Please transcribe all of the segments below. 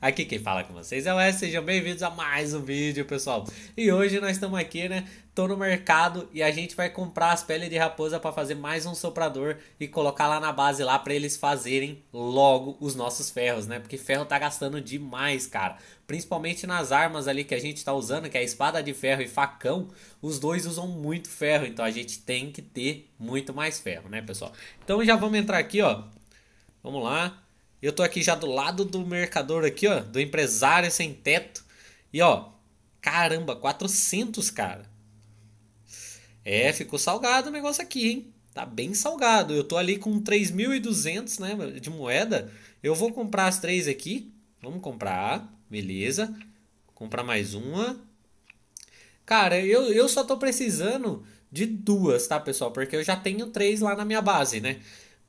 aqui quem fala com vocês é o S, sejam bem-vindos a mais um vídeo pessoal. E hoje nós estamos aqui, né, tô no mercado e a gente vai comprar as peles de raposa para fazer mais um soprador e colocar lá na base lá para eles fazerem logo os nossos ferros, né? Porque ferro tá gastando demais, cara. Principalmente nas armas ali que a gente tá usando, que é a espada de ferro e facão, os dois usam muito ferro, então a gente tem que ter muito mais ferro, né, pessoal? Então já vamos entrar aqui, ó. Vamos lá. Eu tô aqui já do lado do mercador aqui, ó, do empresário sem teto. E ó, caramba, 400, cara. É, ficou salgado o negócio aqui, hein? Tá bem salgado. Eu tô ali com 3.200, né, de moeda. Eu vou comprar as três aqui. Vamos comprar, beleza. comprar mais uma. Cara, eu, eu só tô precisando de duas, tá, pessoal? Porque eu já tenho três lá na minha base, né?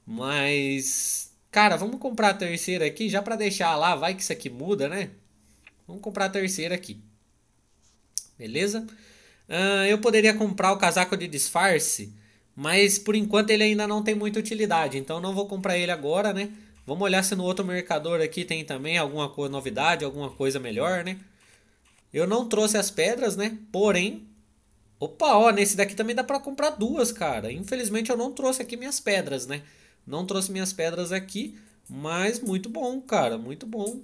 Mas Cara, vamos comprar a terceira aqui, já para deixar lá, vai que isso aqui muda, né? Vamos comprar a terceira aqui. Beleza? Uh, eu poderia comprar o casaco de disfarce, mas por enquanto ele ainda não tem muita utilidade, então não vou comprar ele agora, né? Vamos olhar se no outro mercador aqui tem também alguma novidade, alguma coisa melhor, né? Eu não trouxe as pedras, né? Porém, opa, ó, nesse daqui também dá para comprar duas, cara. Infelizmente eu não trouxe aqui minhas pedras, né? Não trouxe minhas pedras aqui, mas muito bom, cara, muito bom.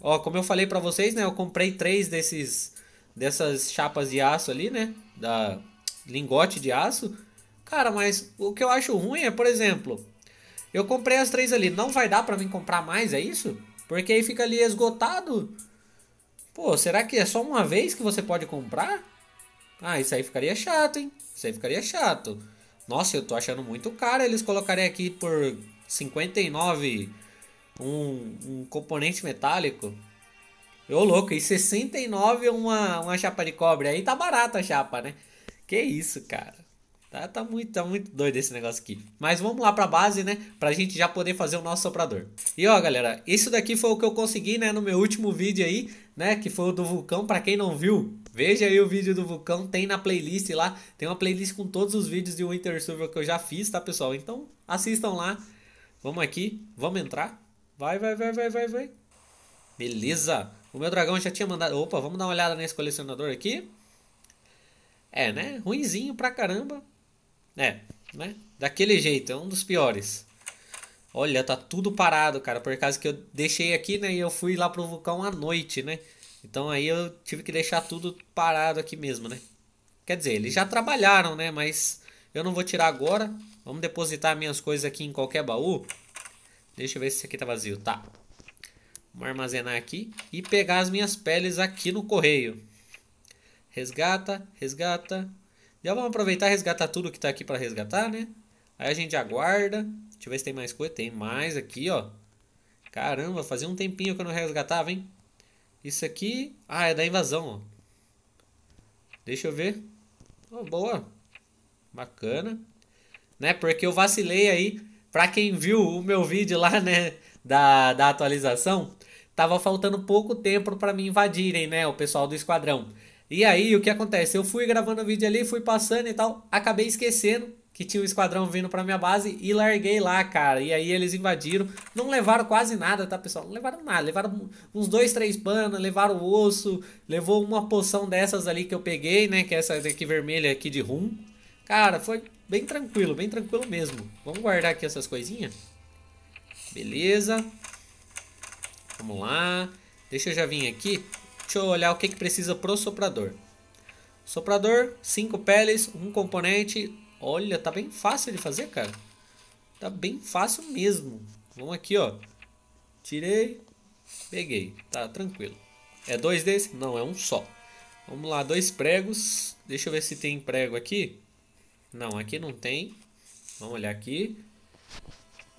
Ó, como eu falei para vocês, né, eu comprei três desses dessas chapas de aço ali, né, da lingote de aço. Cara, mas o que eu acho ruim é, por exemplo, eu comprei as três ali, não vai dar para mim comprar mais, é isso? Porque aí fica ali esgotado. Pô, será que é só uma vez que você pode comprar? Ah, isso aí ficaria chato, hein? Isso aí ficaria chato. Nossa, eu tô achando muito caro eles colocarem aqui por 59 um, um componente metálico. Ô louco, e 69 uma, uma chapa de cobre. Aí tá barata a chapa, né? Que isso, cara. Tá, tá, muito, tá muito doido esse negócio aqui. Mas vamos lá pra base, né? Pra gente já poder fazer o nosso soprador. E ó, galera, isso daqui foi o que eu consegui, né? No meu último vídeo aí, né? Que foi o do vulcão. Pra quem não viu, Veja aí o vídeo do vulcão, tem na playlist lá, tem uma playlist com todos os vídeos de Winter Survival que eu já fiz, tá pessoal? Então assistam lá. Vamos aqui, vamos entrar. Vai, vai, vai, vai, vai, vai. Beleza. O meu dragão já tinha mandado. Opa, vamos dar uma olhada nesse colecionador aqui. É, né? Ruinzinho pra caramba. É, né? Daquele jeito, é um dos piores. Olha, tá tudo parado, cara. Por causa que eu deixei aqui, né? E eu fui lá pro vulcão à noite, né? Então aí eu tive que deixar tudo parado aqui mesmo, né? Quer dizer, eles já trabalharam, né? Mas eu não vou tirar agora. Vamos depositar minhas coisas aqui em qualquer baú. Deixa eu ver se esse aqui tá vazio. Tá. Vamos armazenar aqui e pegar as minhas peles aqui no correio. Resgata, resgata. Já vamos aproveitar e resgatar tudo que tá aqui para resgatar, né? Aí a gente aguarda. Deixa eu ver se tem mais coisa. Tem mais aqui, ó. Caramba, fazia um tempinho que eu não resgatava, hein? Isso aqui. Ah, é da invasão. Ó. Deixa eu ver. Oh, boa. Bacana. Né? Porque eu vacilei aí. Pra quem viu o meu vídeo lá, né? Da, da atualização, tava faltando pouco tempo para me invadirem, né? O pessoal do esquadrão. E aí, o que acontece? Eu fui gravando o vídeo ali, fui passando e tal, acabei esquecendo que tinha um esquadrão vindo pra minha base e larguei lá, cara. E aí eles invadiram. Não levaram quase nada, tá, pessoal? Não levaram nada. Levaram uns dois, três panas, levaram osso, levou uma poção dessas ali que eu peguei, né? Que é essa daqui vermelha aqui de rum. Cara, foi bem tranquilo, bem tranquilo mesmo. Vamos guardar aqui essas coisinhas? Beleza. Vamos lá. Deixa eu já vir aqui. Deixa eu olhar o que, que precisa pro soprador. Soprador, 5 peles, um componente, Olha, tá bem fácil de fazer, cara. Tá bem fácil mesmo. Vamos aqui, ó. Tirei, peguei. Tá tranquilo. É dois desses, Não, é um só. Vamos lá, dois pregos. Deixa eu ver se tem prego aqui. Não, aqui não tem. Vamos olhar aqui.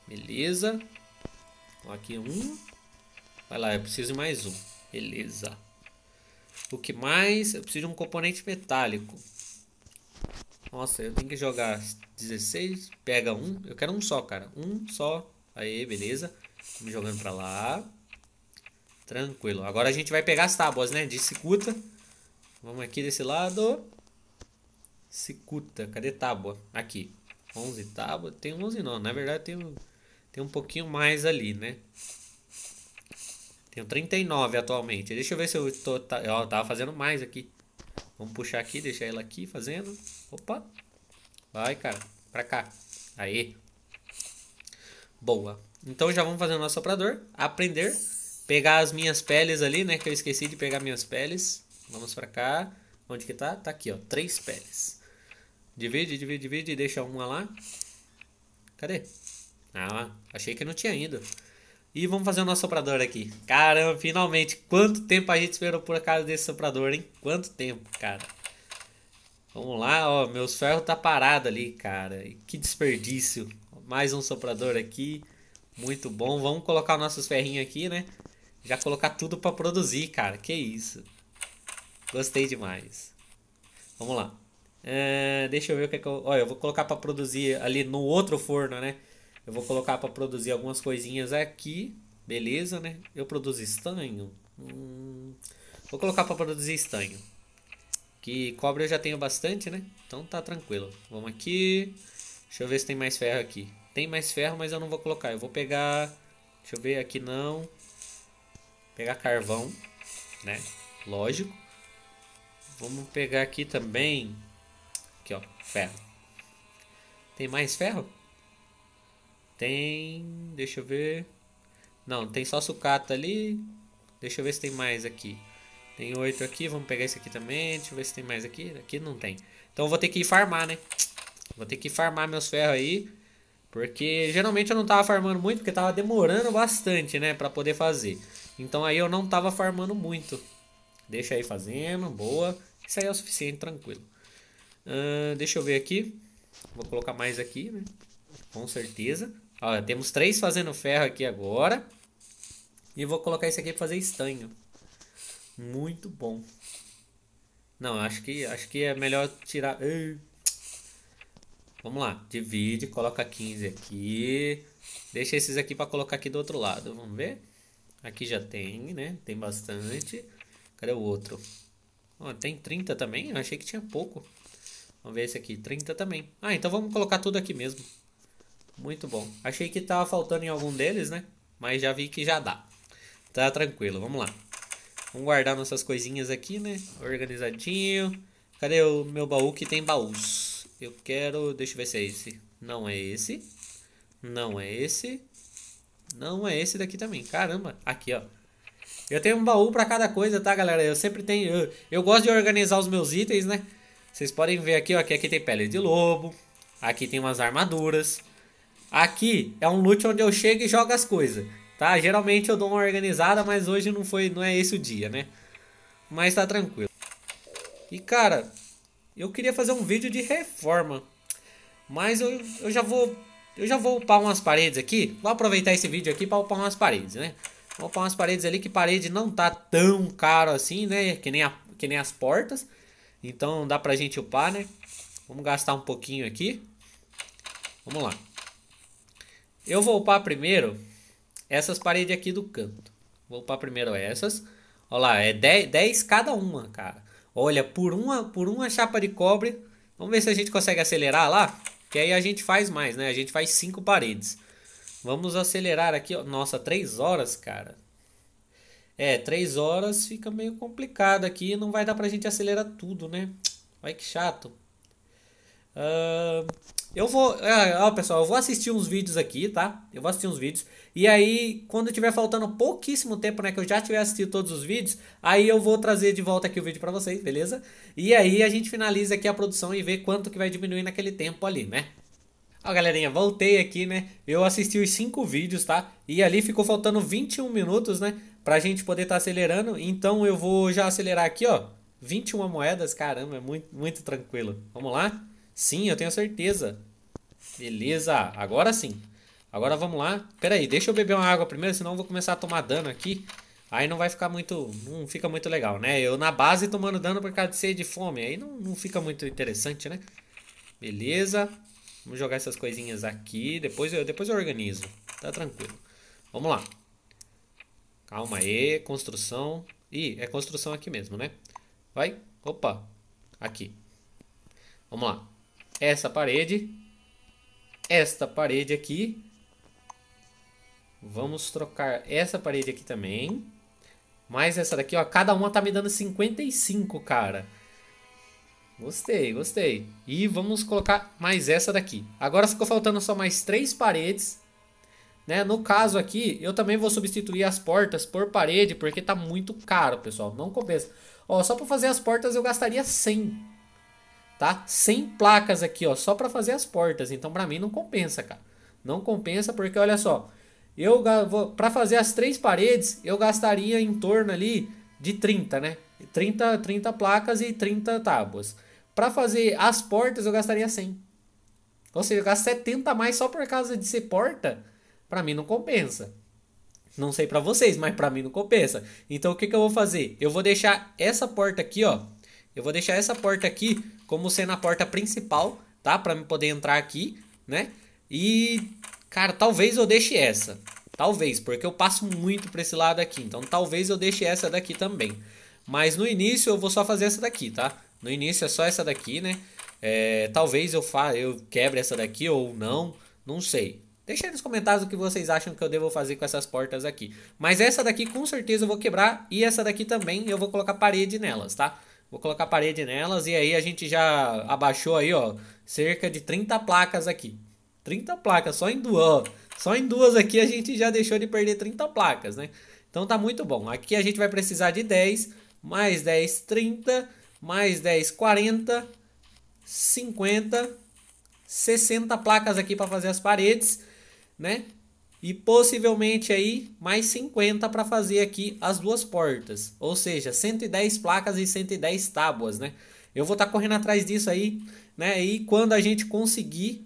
Beleza. Aqui um. Vai lá, eu preciso de mais um. Beleza. O que mais? Eu preciso de um componente metálico. Nossa, eu tenho que jogar 16, pega um. Eu quero um só, cara. Um só. Aí, beleza. Me jogando pra lá. Tranquilo. Agora a gente vai pegar as tábuas, né? De cicuta. Vamos aqui desse lado. Cicuta. Cadê tábua? Aqui. 11 tábuas. Tem 11 não. Na verdade tem, tem um pouquinho mais ali, né? Tenho 39 atualmente. Deixa eu ver se eu tô. Tá, eu tava fazendo mais aqui. Vamos puxar aqui, deixar ela aqui fazendo. Opa. Vai, cara. Pra cá. Aí. Boa. Então já vamos fazer o nosso soprador. Aprender. Pegar as minhas peles ali, né? Que eu esqueci de pegar minhas peles. Vamos pra cá. Onde que tá? Tá aqui, ó. Três peles. Divide, divide, divide. Deixa uma lá. Cadê? Ah, achei que não tinha ainda. E vamos fazer o nosso soprador aqui. Caramba, finalmente. Quanto tempo a gente esperou por causa desse soprador, hein? Quanto tempo, cara. Vamos lá, ó. Meus ferros tá parado ali, cara. Que desperdício. Mais um soprador aqui. Muito bom. Vamos colocar nossos ferrinhos aqui, né? Já colocar tudo para produzir, cara. Que isso. Gostei demais. Vamos lá. É, deixa eu ver o que é que eu... Olha, eu vou colocar para produzir ali no outro forno, né? Eu vou colocar para produzir algumas coisinhas aqui, beleza, né? Eu produzo estanho. Hum, vou colocar para produzir estanho. Que cobre eu já tenho bastante, né? Então tá tranquilo. Vamos aqui. Deixa eu ver se tem mais ferro aqui. Tem mais ferro, mas eu não vou colocar. Eu vou pegar... Deixa eu ver aqui não. Vou pegar carvão, né? Lógico. Vamos pegar aqui também. Aqui, ó. Ferro. Tem mais ferro? Tem. Deixa eu ver. Não, tem só sucata ali. Deixa eu ver se tem mais aqui. Tem oito aqui, vamos pegar esse aqui também. Deixa eu ver se tem mais aqui. Aqui não tem. Então eu vou ter que ir farmar, né? Vou ter que farmar meus ferros aí. Porque geralmente eu não tava farmando muito, porque tava demorando bastante, né? Pra poder fazer. Então aí eu não tava farmando muito. Deixa aí fazendo, boa. Isso aí é o suficiente, tranquilo. Uh, deixa eu ver aqui. Vou colocar mais aqui, né? Com certeza. Olha, temos três fazendo ferro aqui agora. E vou colocar isso aqui para fazer estanho. Muito bom. Não, acho que, acho que é melhor tirar... Ei. Vamos lá, divide, coloca 15 aqui. Deixa esses aqui para colocar aqui do outro lado, vamos ver? Aqui já tem, né? Tem bastante. Cadê o outro? Oh, tem 30 também? Eu achei que tinha pouco. Vamos ver esse aqui, 30 também. Ah, então vamos colocar tudo aqui mesmo. Muito bom. Achei que tava faltando em algum deles, né? Mas já vi que já dá. Tá tranquilo, vamos lá. Vamos guardar nossas coisinhas aqui, né? Organizadinho. Cadê o meu baú que tem baús? Eu quero... Deixa eu ver se é esse. Não é esse. Não é esse. Não é esse daqui também. Caramba. Aqui, ó. Eu tenho um baú para cada coisa, tá, galera? Eu sempre tenho... Eu, eu gosto de organizar os meus itens, né? Vocês podem ver aqui, ó. Que aqui tem pele de lobo. Aqui tem umas armaduras. Aqui é um loot onde eu chego e jogo as coisas, tá? Geralmente eu dou uma organizada, mas hoje não foi, não é esse o dia, né? Mas tá tranquilo. E cara, eu queria fazer um vídeo de reforma, mas eu, eu já vou eu já vou upar umas paredes aqui. Vou aproveitar esse vídeo aqui para upar umas paredes, né? Vou upar umas paredes ali que parede não tá tão caro assim, né? Que nem, a, que nem as portas. Então dá pra gente upar, né? Vamos gastar um pouquinho aqui. Vamos lá. Eu vou upar primeiro essas paredes aqui do canto. Vou upar primeiro essas. Olha lá, é 10, cada uma, cara. Olha, por uma, por uma chapa de cobre. Vamos ver se a gente consegue acelerar lá. Que aí a gente faz mais, né? A gente faz 5 paredes. Vamos acelerar aqui. Ó. Nossa, 3 horas, cara. É, 3 horas fica meio complicado aqui. Não vai dar pra gente acelerar tudo, né? Vai que chato. Uh, eu vou. É, ó, pessoal, eu vou assistir uns vídeos aqui, tá? Eu vou assistir uns vídeos. E aí, quando tiver faltando pouquíssimo tempo, né? Que eu já tiver assistido todos os vídeos, aí eu vou trazer de volta aqui o vídeo para vocês, beleza? E aí a gente finaliza aqui a produção e vê quanto que vai diminuir naquele tempo ali, né? Ó, galerinha, voltei aqui, né? Eu assisti os cinco vídeos, tá? E ali ficou faltando 21 minutos, né? Pra gente poder estar tá acelerando. Então eu vou já acelerar aqui, ó. 21 moedas, caramba, é muito, muito tranquilo. Vamos lá? Sim, eu tenho certeza. Beleza, agora sim. Agora vamos lá. Pera aí, deixa eu beber uma água primeiro, senão eu vou começar a tomar dano aqui. Aí não vai ficar muito. Não fica muito legal, né? Eu na base tomando dano por causa de sede e fome. Aí não, não fica muito interessante, né? Beleza. Vamos jogar essas coisinhas aqui. Depois eu, depois eu organizo. Tá tranquilo. Vamos lá. Calma aí. Construção. Ih, é construção aqui mesmo, né? Vai. Opa. Aqui. Vamos lá essa parede, esta parede aqui. Vamos trocar essa parede aqui também. Mais essa daqui, ó. Cada uma tá me dando 55, cara. Gostei, gostei. E vamos colocar mais essa daqui. Agora ficou faltando só mais três paredes. Né? No caso aqui, eu também vou substituir as portas por parede, porque tá muito caro, pessoal. Não compensa. Ó, só para fazer as portas eu gastaria 100 tá? Sem placas aqui, ó, só para fazer as portas. Então para mim não compensa, cara. Não compensa porque olha só, eu para fazer as três paredes, eu gastaria em torno ali de 30, né? 30, 30 placas e 30 tábuas. Para fazer as portas eu gastaria 100. Ou seja, eu gasto 70 a mais só por causa de ser porta, para mim não compensa. Não sei para vocês, mas para mim não compensa. Então o que, que eu vou fazer? Eu vou deixar essa porta aqui, ó. Eu vou deixar essa porta aqui como sendo a porta principal, tá? Para eu poder entrar aqui, né? E, cara, talvez eu deixe essa. Talvez, porque eu passo muito para esse lado aqui. Então, talvez eu deixe essa daqui também. Mas no início eu vou só fazer essa daqui, tá? No início é só essa daqui, né? É, talvez eu, fa eu quebre essa daqui ou não, não sei. Deixa aí nos comentários o que vocês acham que eu devo fazer com essas portas aqui. Mas essa daqui com certeza eu vou quebrar e essa daqui também eu vou colocar parede nelas, tá? Vou colocar parede nelas e aí a gente já abaixou aí, ó, cerca de 30 placas aqui. 30 placas só em duas, ó. Só em duas aqui a gente já deixou de perder 30 placas, né? Então tá muito bom. Aqui a gente vai precisar de 10, mais 10, 30, mais 10, 40, 50, 60 placas aqui para fazer as paredes, né? e possivelmente aí mais 50 para fazer aqui as duas portas, ou seja, 110 placas e 110 tábuas, né? Eu vou estar tá correndo atrás disso aí, né? E quando a gente conseguir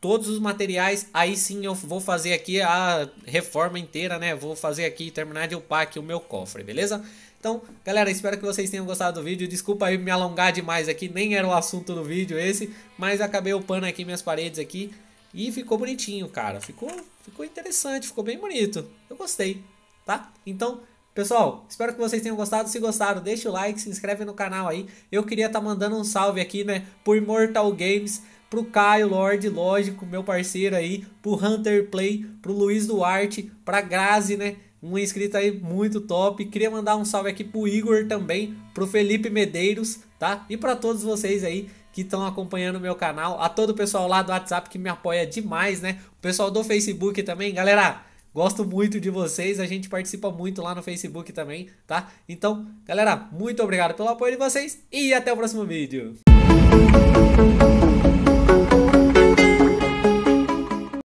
todos os materiais, aí sim eu vou fazer aqui a reforma inteira, né? Vou fazer aqui terminar de upar aqui o meu cofre, beleza? Então, galera, espero que vocês tenham gostado do vídeo. Desculpa aí me alongar demais aqui, nem era o assunto do vídeo esse, mas acabei upando aqui minhas paredes aqui. E ficou bonitinho, cara. Ficou, ficou interessante, ficou bem bonito. Eu gostei, tá? Então, pessoal, espero que vocês tenham gostado. Se gostaram, deixa o like, se inscreve no canal aí. Eu queria estar tá mandando um salve aqui, né, por Immortal Games, pro Caio Lorde, lógico, meu parceiro aí, pro Hunter Play, pro Luiz Duarte, pra Grazi, né? Um inscrito aí muito top. Queria mandar um salve aqui pro Igor também, pro Felipe Medeiros, tá? E para todos vocês aí que estão acompanhando o meu canal, a todo o pessoal lá do WhatsApp que me apoia demais, né? O pessoal do Facebook também, galera. Gosto muito de vocês, a gente participa muito lá no Facebook também, tá? Então, galera, muito obrigado pelo apoio de vocês e até o próximo vídeo.